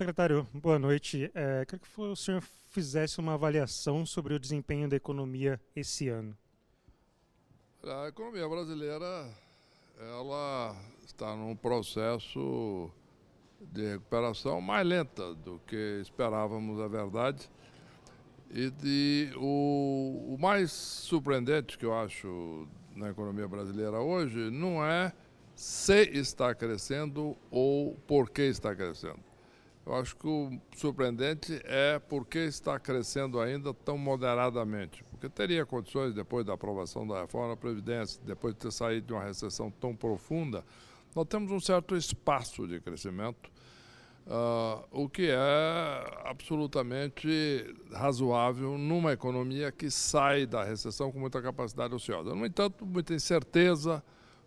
Secretário, boa noite. É, que o senhor fizesse uma avaliação sobre o desempenho da economia esse ano. A economia brasileira ela está num processo de recuperação mais lenta do que esperávamos, na é verdade. E de, o, o mais surpreendente que eu acho na economia brasileira hoje não é se está crescendo ou por que está crescendo. Eu acho que o surpreendente é porque está crescendo ainda tão moderadamente. Porque teria condições, depois da aprovação da reforma da Previdência, depois de ter saído de uma recessão tão profunda, nós temos um certo espaço de crescimento, uh, o que é absolutamente razoável numa economia que sai da recessão com muita capacidade ociosa. No entanto, muita incerteza,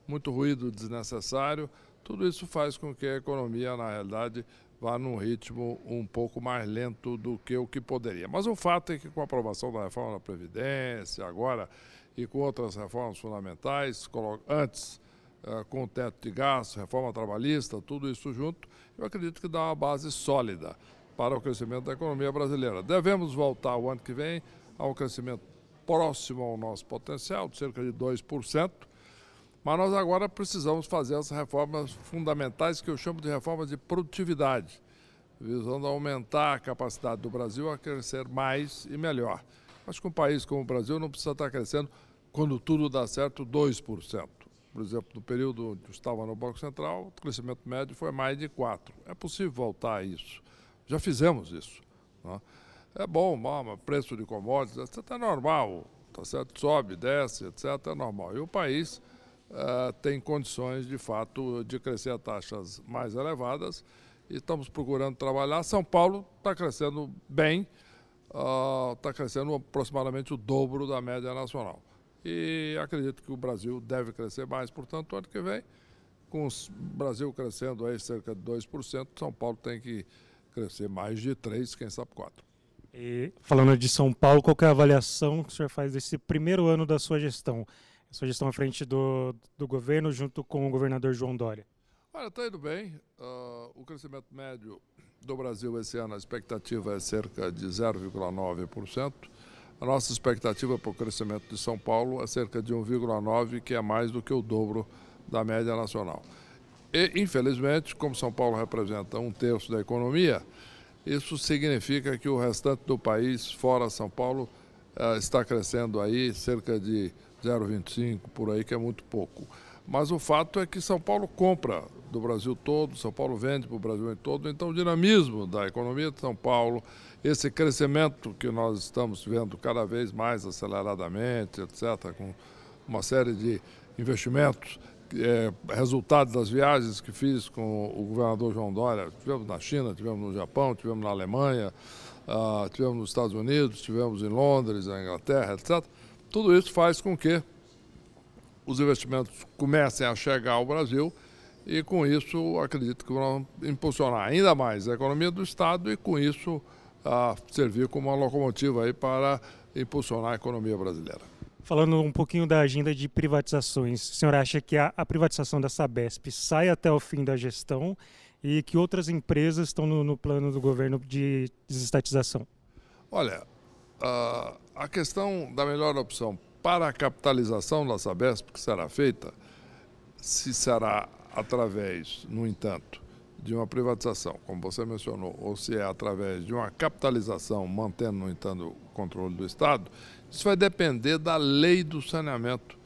muito ruído desnecessário, tudo isso faz com que a economia, na realidade, vá num ritmo um pouco mais lento do que o que poderia. Mas o fato é que com a aprovação da reforma da Previdência agora e com outras reformas fundamentais, antes eh, com o teto de gasto, reforma trabalhista, tudo isso junto, eu acredito que dá uma base sólida para o crescimento da economia brasileira. Devemos voltar o ano que vem ao crescimento próximo ao nosso potencial, de cerca de 2%, mas nós agora precisamos fazer essas reformas fundamentais que eu chamo de reformas de produtividade, visando aumentar a capacidade do Brasil a crescer mais e melhor. Acho que um país como o Brasil não precisa estar crescendo, quando tudo dá certo, 2%. Por exemplo, no período onde estava no Banco Central, o crescimento médio foi mais de 4%. É possível voltar a isso. Já fizemos isso. Né? É bom, o preço de commodities, etc. É normal, tá certo? Sobe, desce, etc. É normal. E o país eh, tem condições, de fato, de crescer a taxas mais elevadas e estamos procurando trabalhar. São Paulo está crescendo bem, está ah, uh, crescendo aproximadamente o dobro da média nacional. E acredito que o Brasil deve crescer mais, portanto, ano que vem, com o Brasil crescendo aí cerca de 2%, São Paulo tem que crescer mais de 3%, quem sabe 4%. E falando de São Paulo, qual é a avaliação que o senhor faz desse primeiro ano da sua gestão? sua gestão à frente do, do governo, junto com o governador João Dória? Olha, está indo bem. Uh, o crescimento médio do Brasil esse ano, a expectativa é cerca de 0,9%. A nossa expectativa para o crescimento de São Paulo é cerca de 1,9%, que é mais do que o dobro da média nacional. E, infelizmente, como São Paulo representa um terço da economia, isso significa que o restante do país, fora São Paulo, ah, está crescendo aí cerca de 0,25 por aí, que é muito pouco. Mas o fato é que São Paulo compra do Brasil todo, São Paulo vende para o Brasil todo, então o dinamismo da economia de São Paulo, esse crescimento que nós estamos vendo cada vez mais aceleradamente, etc., com uma série de investimentos, é, eh, resultado das viagens que fiz com o governador João Dória, tivemos na China, tivemos no Japão, tivemos na Alemanha, ah, tivemos nos Estados Unidos, tivemos em Londres, na Inglaterra, etc. Tudo isso faz com que os investimentos comecem a chegar ao Brasil e com isso acredito que vão impulsionar ainda mais a economia do Estado e com isso ah, servir como uma locomotiva aí para impulsionar a economia brasileira. Falando um pouquinho da agenda de privatizações, o senhor acha que a, a privatização da Sabesp sai até o fim da gestão e que outras empresas estão no, no plano do governo de desestatização? Olha, uh, a questão da melhor opção para a capitalização da Sabesp que será feita, se será através, no entanto, de uma privatização, como você mencionou, ou se é através de uma capitalização, mantendo, no entanto, o controle do Estado, isso vai depender da lei do saneamento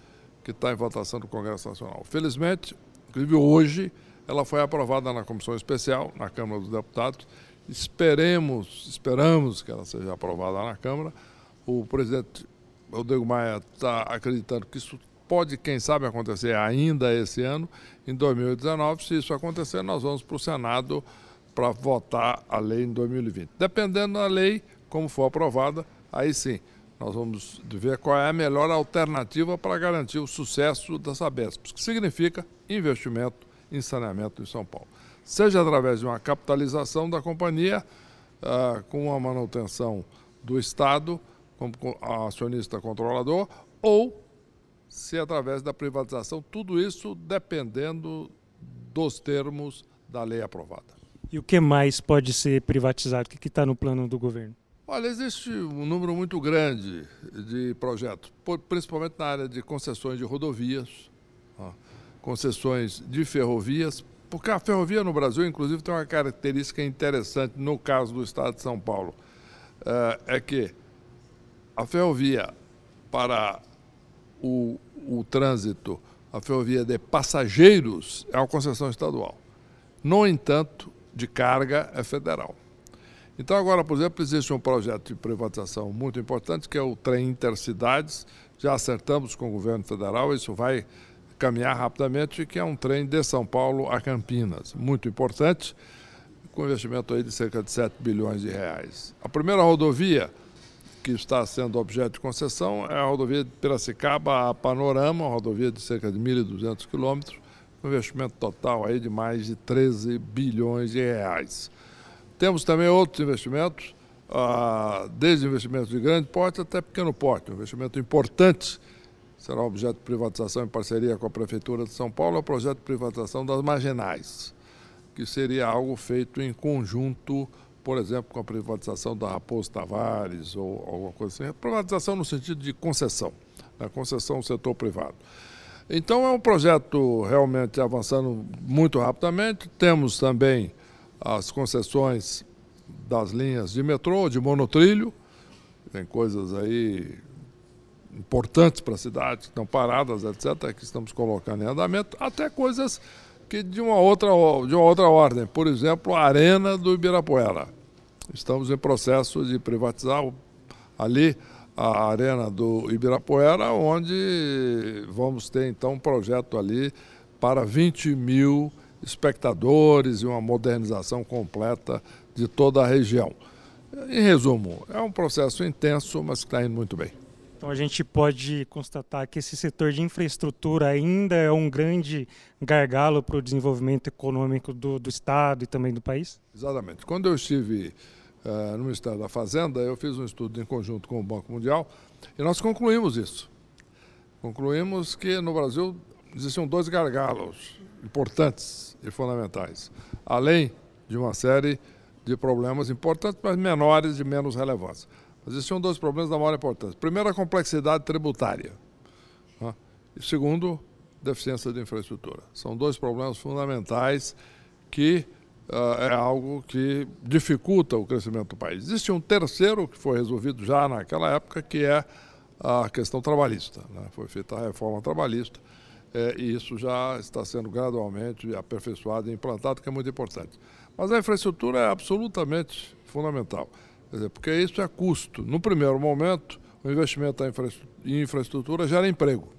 que está em votação no Congresso Nacional. Felizmente, inclusive hoje, ela foi aprovada na comissão especial, na Câmara dos Deputados. Esperemos, esperamos que ela seja aprovada na Câmara. O presidente Rodrigo Maia está acreditando que isso pode, quem sabe, acontecer ainda esse ano, em 2019. Se isso acontecer, nós vamos para o Senado para votar a lei em 2020. Dependendo da lei, como for aprovada, aí sim nós vamos ver qual é a melhor alternativa para garantir o sucesso da Sabesp, que significa investimento em saneamento de São Paulo. Seja através de uma capitalização da companhia, uh, com a manutenção do Estado como acionista controlador, ou se através da privatização, tudo isso dependendo dos termos da lei aprovada. E o que mais pode ser privatizado? O que está no plano do governo? Olha, existe um número muito grande de projetos, principalmente na área de concessões de rodovias. Tá? concessões de ferrovias, porque a ferrovia no Brasil, inclusive, tem uma característica interessante no caso do Estado de São Paulo, é, é que a ferrovia para o, o trânsito, a ferrovia de passageiros, é uma concessão estadual. No entanto, de carga é federal. Então, agora, por exemplo, existe um projeto de privatização muito importante, que é o trem Intercidades. Já acertamos com o governo federal, isso vai caminhar rapidamente, que é um trem de São Paulo a Campinas, muito importante, com investimento aí de cerca de 7 bilhões de reais. A primeira rodovia que está sendo objeto de concessão é a rodovia de Piracicaba a Panorama, uma rodovia de cerca de 1.200 quilômetros, com investimento total aí de mais de 13 bilhões de reais. Temos também outros investimentos, ah, desde investimentos de grande porte até pequeno porte, um investimento importante será objeto de privatização em parceria com a Prefeitura de São Paulo, é o projeto de privatização das marginais, que seria algo feito em conjunto, por exemplo, com a privatização da Raposo Tavares ou alguma coisa assim. É privatização no sentido de concessão, né? concessão ao setor privado. Então é um projeto realmente avançando muito rapidamente. Temos também as concessões das linhas de metrô, de monotrilho, tem coisas aí importantes para a cidade, que estão paradas, etc., que estamos colocando em andamento, até coisas que de uma outra, de uma outra ordem. Por exemplo, a Arena do Ibirapuera. Estamos em processo de privatizar ali a Arena do Ibirapuera, onde vamos ter então um projeto ali para 20 mil espectadores e uma modernização completa de toda a região. Em resumo, é um processo intenso, mas que está indo muito bem. Então a gente pode constatar que esse setor de infraestrutura ainda é um grande gargalo para o desenvolvimento econômico do, do Estado e também do país? Exatamente. Quando eu estive uh, no Ministério da Fazenda, eu fiz um estudo em conjunto com o Banco Mundial e nós concluímos isso. Concluímos que no Brasil existiam dois gargalos importantes e fundamentais, além de uma série de problemas importantes, mas menores, de menos relevância. Existiam dois problemas da maior importância. Primeiro, a complexidade tributária. Né? E segundo, deficiência de infraestrutura. São dois problemas fundamentais que uh, é algo que dificulta o crescimento do país. Existe um terceiro que foi resolvido já naquela época, que é a questão trabalhista. Né? Foi feita a reforma trabalhista é, e isso já está sendo gradualmente aperfeiçoado e implantado, que é muito importante. Mas a infraestrutura é absolutamente fundamental. Dizer, porque isso é custo. No primeiro momento, o investimento em infraestrutura gera emprego.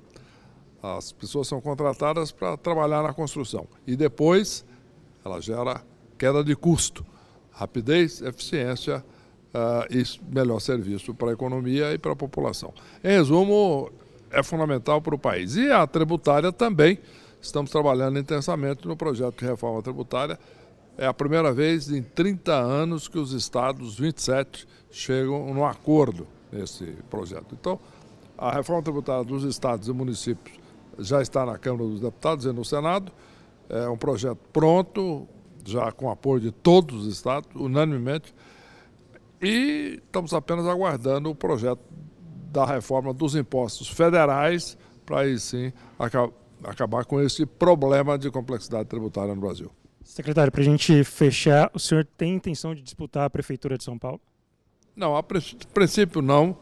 As pessoas são contratadas para trabalhar na construção. E depois, ela gera queda de custo, rapidez, eficiência uh, e melhor serviço para a economia e para a população. Em resumo, é fundamental para o país. E a tributária também. Estamos trabalhando intensamente no projeto de reforma tributária é a primeira vez em 30 anos que os estados 27 chegam no acordo nesse projeto. Então, a reforma tributária dos estados e municípios já está na Câmara dos Deputados e no Senado. É um projeto pronto, já com apoio de todos os estados, unanimemente. E estamos apenas aguardando o projeto da reforma dos impostos federais para aí sim acabar com esse problema de complexidade tributária no Brasil. Secretário, para a gente fechar, o senhor tem intenção de disputar a Prefeitura de São Paulo? Não, a princípio não.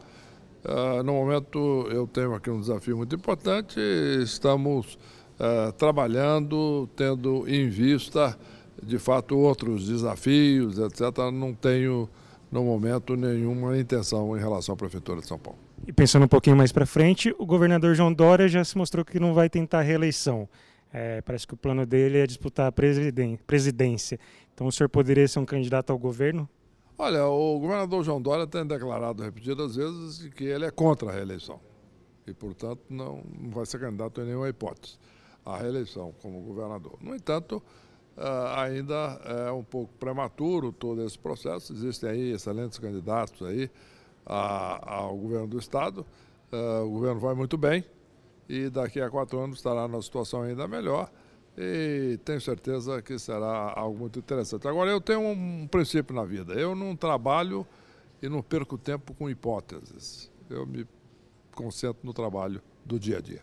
Uh, no momento eu tenho aqui um desafio muito importante. Estamos uh, trabalhando, tendo em vista, de fato, outros desafios, etc. Não tenho, no momento, nenhuma intenção em relação à Prefeitura de São Paulo. E pensando um pouquinho mais para frente, o governador João Dória já se mostrou que não vai tentar reeleição. É, parece que o plano dele é disputar a presidência. Então o senhor poderia ser um candidato ao governo? Olha, o governador João Dória tem declarado repetidas vezes que ele é contra a reeleição. E, portanto, não vai ser candidato em nenhuma hipótese à reeleição como governador. No entanto, ah, ainda é um pouco prematuro todo esse processo. Existem aí excelentes candidatos aí ao governo do Estado. Ah, o governo vai muito bem, e daqui a quatro anos estará numa situação ainda melhor e tenho certeza que será algo muito interessante. Agora, eu tenho um princípio na vida: eu não trabalho e não perco tempo com hipóteses. Eu me concentro no trabalho do dia a dia.